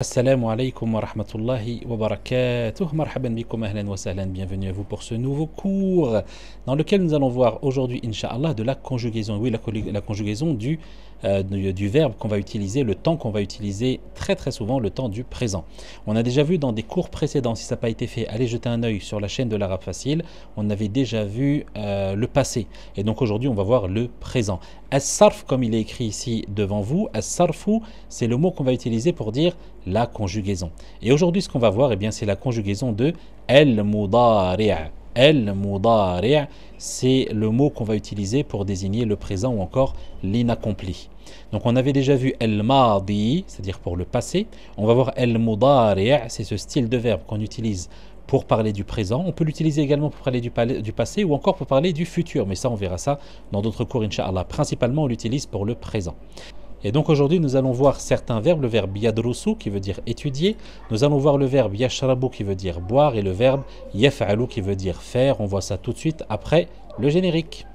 Assalamu alaikum wa rahmatullahi wa barakatuh. Marhaban bikum ahlan wa sahlan. Bienvenue à vous pour ce nouveau cours dans lequel nous allons voir aujourd'hui, inshallah, de la conjugaison. Oui, la, la conjugaison du euh, du, verbe qu'on va utiliser, le temps qu'on va utiliser très très souvent, le temps du présent. On a déjà vu dans des cours précédents, si ça n'a pas été fait, allez jeter un œil sur la chaîne de l'arabe facile, on avait déjà vu euh, le passé. Et donc aujourd'hui, on va voir le présent. As-sarf, comme il est écrit ici devant vous, as-sarfu, c'est le mot qu'on va utiliser pour dire la conjugaison. Et aujourd'hui, ce qu'on va voir, et eh bien, c'est la conjugaison de el-mudari'a el c'est le mot qu'on va utiliser pour désigner le présent ou encore l'inaccompli. Donc on avait déjà vu El-Madi, c'est-à-dire pour le passé. On va voir el c'est ce style de verbe qu'on utilise pour parler du présent. On peut l'utiliser également pour parler du, passé ou encore pour parler du futur. Mais ça, on verra ça dans d'autres cours, Inch'Allah. Principalement, on l'utilise pour le présent. Et donc aujourd'hui, nous allons voir certains verbes, le verbe yadrusu qui veut dire étudier, nous allons voir le verbe yashrabu qui veut dire boire et le verbe yaf'alu qui veut dire faire. On voit ça tout de suite après le générique.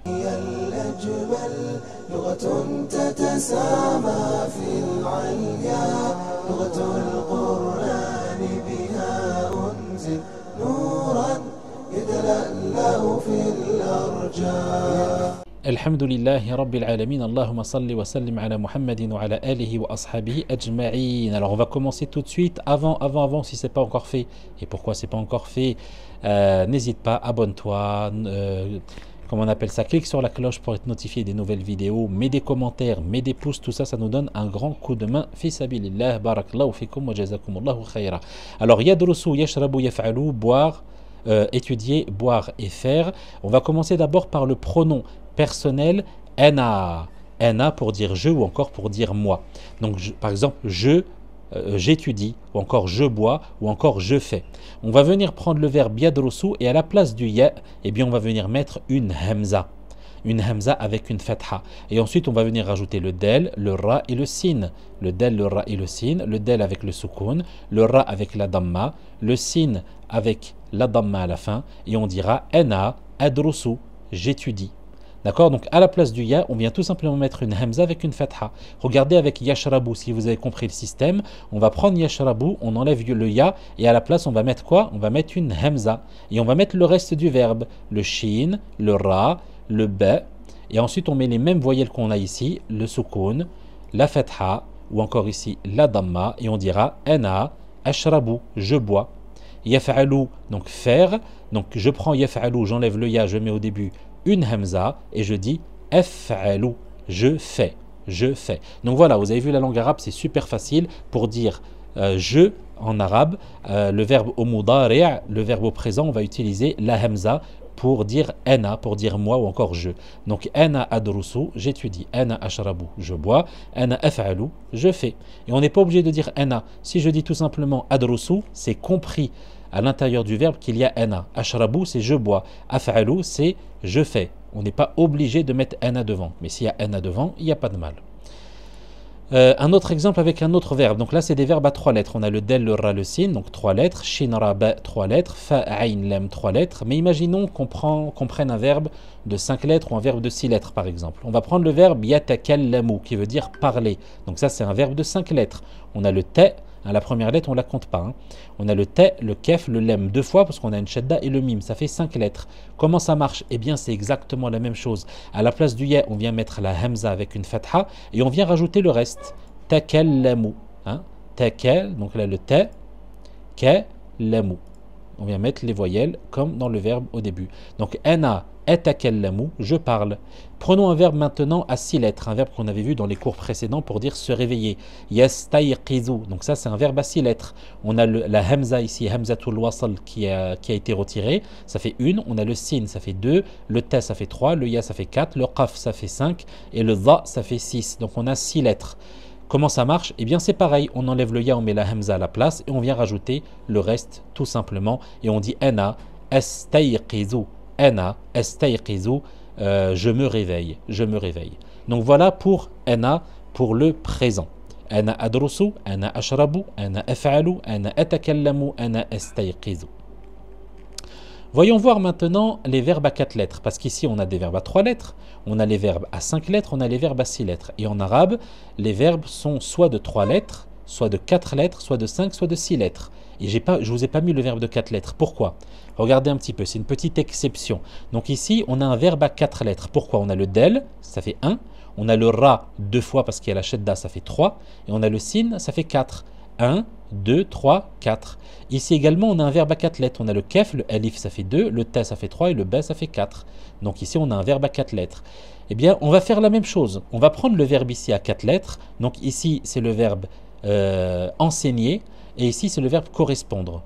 الحمد Alors on va commencer tout de suite avant avant avant si c'est pas encore fait et pourquoi c'est pas encore fait euh, n'hésite pas abonne-toi euh, comment on appelle ça, clique sur la cloche pour être notifié des nouvelles vidéos, mets des commentaires, mets des pouces, tout ça, ça nous donne un grand coup de main. Fi sabilillah, barakallahu fikum wa khayra. Alors, yadrusu, yashrabu, yaf'alu, boire, euh, étudier, boire et faire. On va commencer d'abord par le pronom personnel na. na pour dire je ou encore pour dire moi. Donc par exemple, je euh, j'étudie, ou encore je bois, ou encore je fais. On va venir prendre le verbe yadrosu et à la place du ya, eh bien on va venir mettre une hemza, Une hamza avec une fatha. Et ensuite on va venir rajouter le del, le ra et le sin. Le del, le ra et le sin. Le del avec le soukoun. Le ra avec la damma. Le sin avec la damma à la fin. Et on dira ena adrosu, j'étudie. D'accord Donc à la place du ya, on vient tout simplement mettre une hamza avec une fatha. Regardez avec yashrabu, si vous avez compris le système, on va prendre yashrabu, on enlève le ya, et à la place on va mettre quoi On va mettre une hamza. Et on va mettre le reste du verbe, le shin, le ra, le ba. Et ensuite on met les mêmes voyelles qu'on a ici, le sukun, la fatha, ou encore ici la damma, et on dira ana, ashrabu, je bois. Yaf'alu, donc faire. Donc je prends yaf'alu, j'enlève le ya, je mets au début une hamza et je dis f'alou, je fais, je fais. Donc voilà, vous avez vu la langue arabe, c'est super facile pour dire euh, je en arabe, euh, le verbe au le verbe au présent, on va utiliser la hamza pour dire ana, pour dire moi ou encore je. Donc ana adrusu, j'étudie, ana ashrabu, je bois, ana af'alu, je fais. Et on n'est pas obligé de dire ana. Si je dis tout simplement adrusu, c'est compris à l'intérieur du verbe qu'il y a ana. Ashrabu, c'est je bois. Af'alu, c'est je fais. On n'est pas obligé de mettre ana devant. Mais s'il y a ana devant, il n'y a pas de mal. Euh, un autre exemple avec un autre verbe. Donc là, c'est des verbes à trois lettres. On a le del, le ra, le sin, donc trois lettres. Shinra trois lettres. Fa, trois lettres. Mais imaginons qu'on qu'on prenne un verbe de cinq lettres ou un verbe de six lettres, par exemple. On va prendre le verbe yatakallamu, qui veut dire parler. Donc ça, c'est un verbe de cinq lettres. On a le te, Hein, la première lettre, on la compte pas. Hein. On a le T, le Kef, le Lem deux fois parce qu'on a une Shadda et le Mim. Ça fait cinq lettres. Comment ça marche Eh bien, c'est exactement la même chose. À la place du yé, on vient mettre la Hamza avec une Fatha et on vient rajouter le reste. mou Hein? Takel, donc là le T, lemu. On vient mettre les voyelles comme dans le verbe au début. Donc, Ana lamou je parle. Prenons un verbe maintenant à six lettres, un verbe qu'on avait vu dans les cours précédents pour dire se réveiller. Yastayqizu. Donc ça c'est un verbe à six lettres. On a la hamza ici, hamza wasal qui a, qui a été retirée, ça fait une. On a le sin, ça fait deux. Le ta, ça fait trois. Le ya, ça fait quatre. Le qaf, ça fait cinq. Et le za, ça fait six. Donc on a six lettres. Comment ça marche Eh bien c'est pareil, on enlève le ya, on met la hamza à la place et on vient rajouter le reste tout simplement et on dit ana euh, je me réveille, je me réveille. Donc voilà pour Ena, pour le présent. Ana ana ana ana ana Voyons voir maintenant les verbes à quatre lettres, parce qu'ici on a des verbes à trois lettres, on a les verbes à cinq lettres, on a les verbes à six lettres. Et en arabe, les verbes sont soit de trois lettres, soit de 4 lettres, soit de 5, soit de 6 lettres. Et pas, je ne vous ai pas mis le verbe de 4 lettres. Pourquoi Regardez un petit peu, c'est une petite exception. Donc ici, on a un verbe à 4 lettres. Pourquoi On a le del, ça fait 1. On a le ra deux fois parce qu'il y a la shedda, ça fait 3. Et on a le sin, ça fait 4. 1, 2, 3, 4. Ici également, on a un verbe à 4 lettres. On a le kef, le alif, ça fait 2, le ta, ça fait 3 et le ba, ça fait 4. Donc ici, on a un verbe à 4 lettres. Eh bien, on va faire la même chose. On va prendre le verbe ici à 4 lettres. Donc ici, c'est le verbe euh, enseigner. Et ici, c'est le verbe correspondre.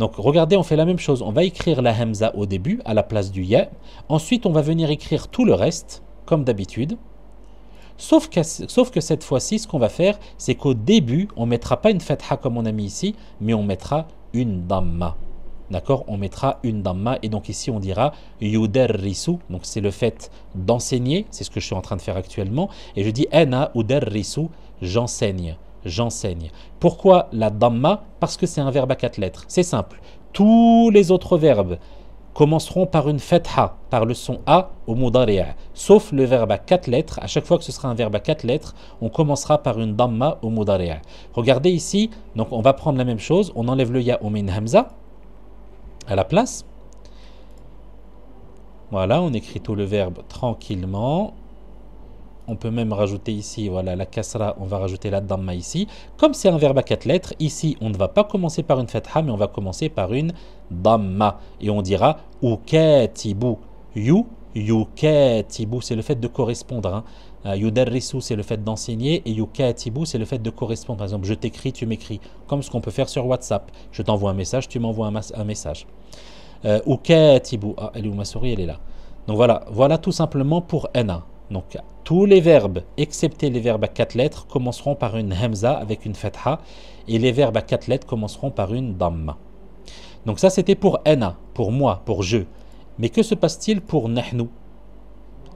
Donc regardez, on fait la même chose. On va écrire la hamza au début, à la place du ya. Ensuite, on va venir écrire tout le reste, comme d'habitude. Sauf que, cette fois-ci, ce qu'on va faire, c'est qu'au début, on ne mettra pas une fatha comme on a mis ici, mais on mettra une damma. D'accord On mettra une damma et donc ici on dira yuderrisu. Donc c'est le fait d'enseigner, c'est ce que je suis en train de faire actuellement. Et je dis ana uderrisu, j'enseigne j'enseigne. Pourquoi la Dhamma Parce que c'est un verbe à quatre lettres. C'est simple. Tous les autres verbes commenceront par une fatha, par le son A au mudari'a. Sauf le verbe à quatre lettres. À chaque fois que ce sera un verbe à quatre lettres, on commencera par une Dhamma au mudari'a. Regardez ici. Donc on va prendre la même chose. On enlève le Ya, au met Hamza à la place. Voilà, on écrit tout le verbe tranquillement on peut même rajouter ici, voilà, la kasra, on va rajouter la damma ici. Comme c'est un verbe à quatre lettres, ici, on ne va pas commencer par une fatha, mais on va commencer par une damma. Et on dira You yu, tibou, c'est le fait de correspondre. You hein. euh, Yudarrisu, c'est le fait d'enseigner, et tibou c'est le fait de correspondre. Par exemple, je t'écris, tu m'écris, comme ce qu'on peut faire sur WhatsApp. Je t'envoie un message, tu m'envoies un, message. Euh, Ukatibu, ah, elle est où ma souris, elle est là. Donc voilà, voilà tout simplement pour Ena. Donc tous les verbes, excepté les verbes à quatre lettres, commenceront par une hamza avec une fatha, et les verbes à quatre lettres commenceront par une damma. Donc ça c'était pour ana, pour moi, pour je. Mais que se passe-t-il pour nahnu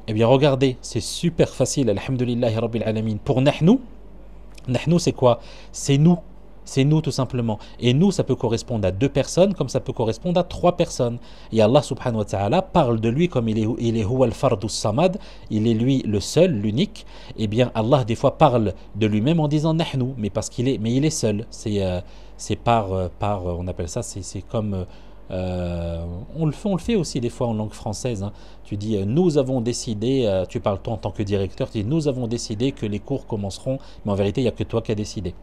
Eh bien regardez, c'est super facile, alhamdulillahi rabbil Pour nahnu, nahnu c'est quoi C'est nous. C'est nous tout simplement. Et nous, ça peut correspondre à deux personnes comme ça peut correspondre à trois personnes. Et Allah subhanahu wa ta'ala parle de lui comme il est, il est huwa al samad, il est lui le seul, l'unique. Et eh bien Allah des fois parle de lui-même en disant nahnu, mais parce qu'il est, mais il est seul. C'est euh, c'est par, euh, par, euh, on appelle ça, c'est comme... Euh, on, le fait, le fait aussi des fois en langue française. Hein. Tu dis euh, nous avons décidé, euh, tu parles toi en tant que directeur, tu dis nous avons décidé que les cours commenceront, mais en vérité il n'y a que toi qui as décidé.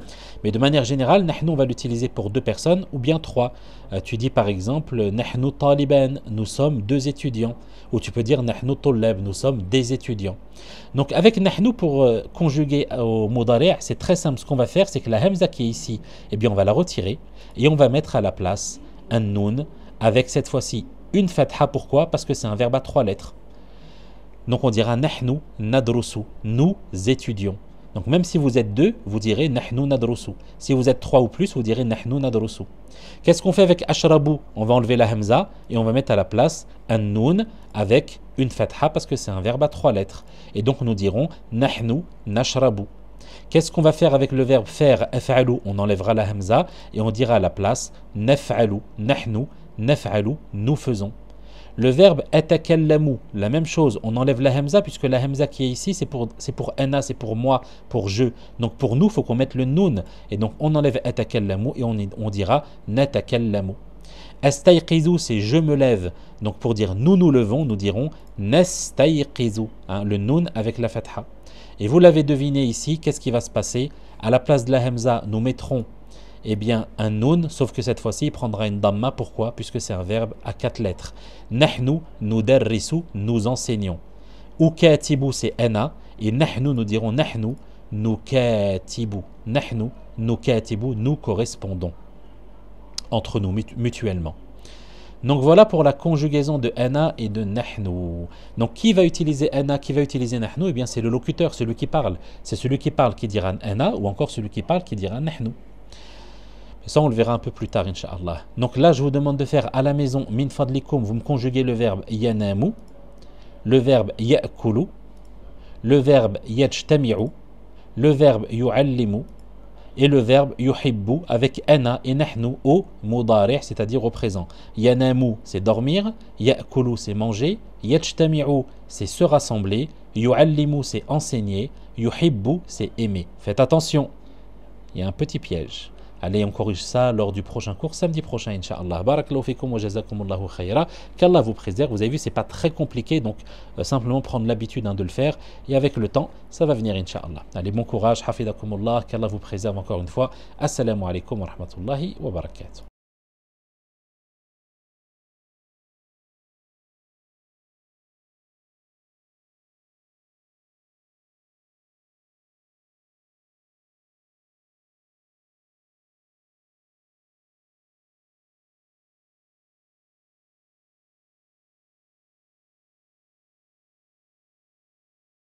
Mais de manière générale, nahnu on va l'utiliser pour deux personnes ou bien trois. tu dis par exemple nahnu nous sommes deux étudiants. Ou tu peux dire nahnu nous sommes des étudiants. Donc avec nahnu pour conjuguer au modaré c'est très simple. Ce qu'on va faire, c'est que la hamza qui est ici, eh bien on va la retirer et on va mettre à la place un noun avec cette fois-ci une fatha. Pourquoi Parce que c'est un verbe à trois lettres. Donc on dira nahnu nadrusu, nous étudions. Donc même si vous êtes deux, vous direz nahnu nadrusu. Si vous êtes trois ou plus, vous direz nahnu nadrusu. Qu'est-ce qu'on fait avec ashrabu On va enlever la hamza et on va mettre à la place un nun avec une fatha parce que c'est un verbe à trois lettres. Et donc nous dirons nahnu nashrabu. Qu'est-ce qu'on va faire avec le verbe faire af'alu On enlèvera la hamza et on dira à la place naf'alu nahnu naf'alu, nous faisons. Le verbe atakallamu, la même chose, on enlève la hamza puisque la hamza qui est ici, c'est pour, c'est pour ana, c'est pour moi, pour je. Donc pour nous, il faut qu'on mette le nun Et donc on enlève atakallamu et on, on dira natakallamu. c'est je me lève. Donc pour dire nous nous levons, nous dirons hein, le nun avec la fatha. Et vous l'avez deviné ici, qu'est-ce qui va se passer À la place de la hamza, nous mettrons eh bien un noun, sauf que cette fois-ci il prendra une damma. Pourquoi Puisque c'est un verbe à quatre lettres. Nahnu, nudarrisu, nous enseignons. Ukatibu, c'est ena Et nahnu, nous dirons nahnu, nukatibu. Nahnu, nukatibu, nous correspondons. Entre nous, mutuellement. Donc voilà pour la conjugaison de ena et de nahnu. Donc qui va utiliser ena qui va utiliser nahnu Eh bien c'est le locuteur, celui qui parle. C'est celui qui parle qui dira ena ou encore celui qui parle qui dira nahnu ça, on le verra un peu plus tard, Inch'Allah. Donc là, je vous demande de faire à la maison, min vous me conjuguez le verbe yanamu, le verbe ya'kulu, le verbe yajtami'u, le verbe yu'allimu, et le verbe yuhibbu avec ena et nahnu au mudari' c'est-à-dire au présent. Yanamu c'est dormir, ya'kulu c'est manger, yajtami'u c'est se rassembler, yu'allimu c'est enseigner, yuhibbu c'est aimer. Faites attention. Il y a un petit piège. Allez, on corrige ça lors du prochain cours, samedi prochain, Inch'Allah. Barakallahu fikum wa jazakumullahu khayra. Qu'Allah vous préserve. Vous avez vu, c'est pas très compliqué, donc euh, simplement prendre l'habitude hein, de le faire. Et avec le temps, ça va venir, Inch'Allah. Allez, bon courage, hafidakumullah. Qu'Allah vous préserve encore une fois. Assalamu alaikum wa rahmatullahi wa barakatuh.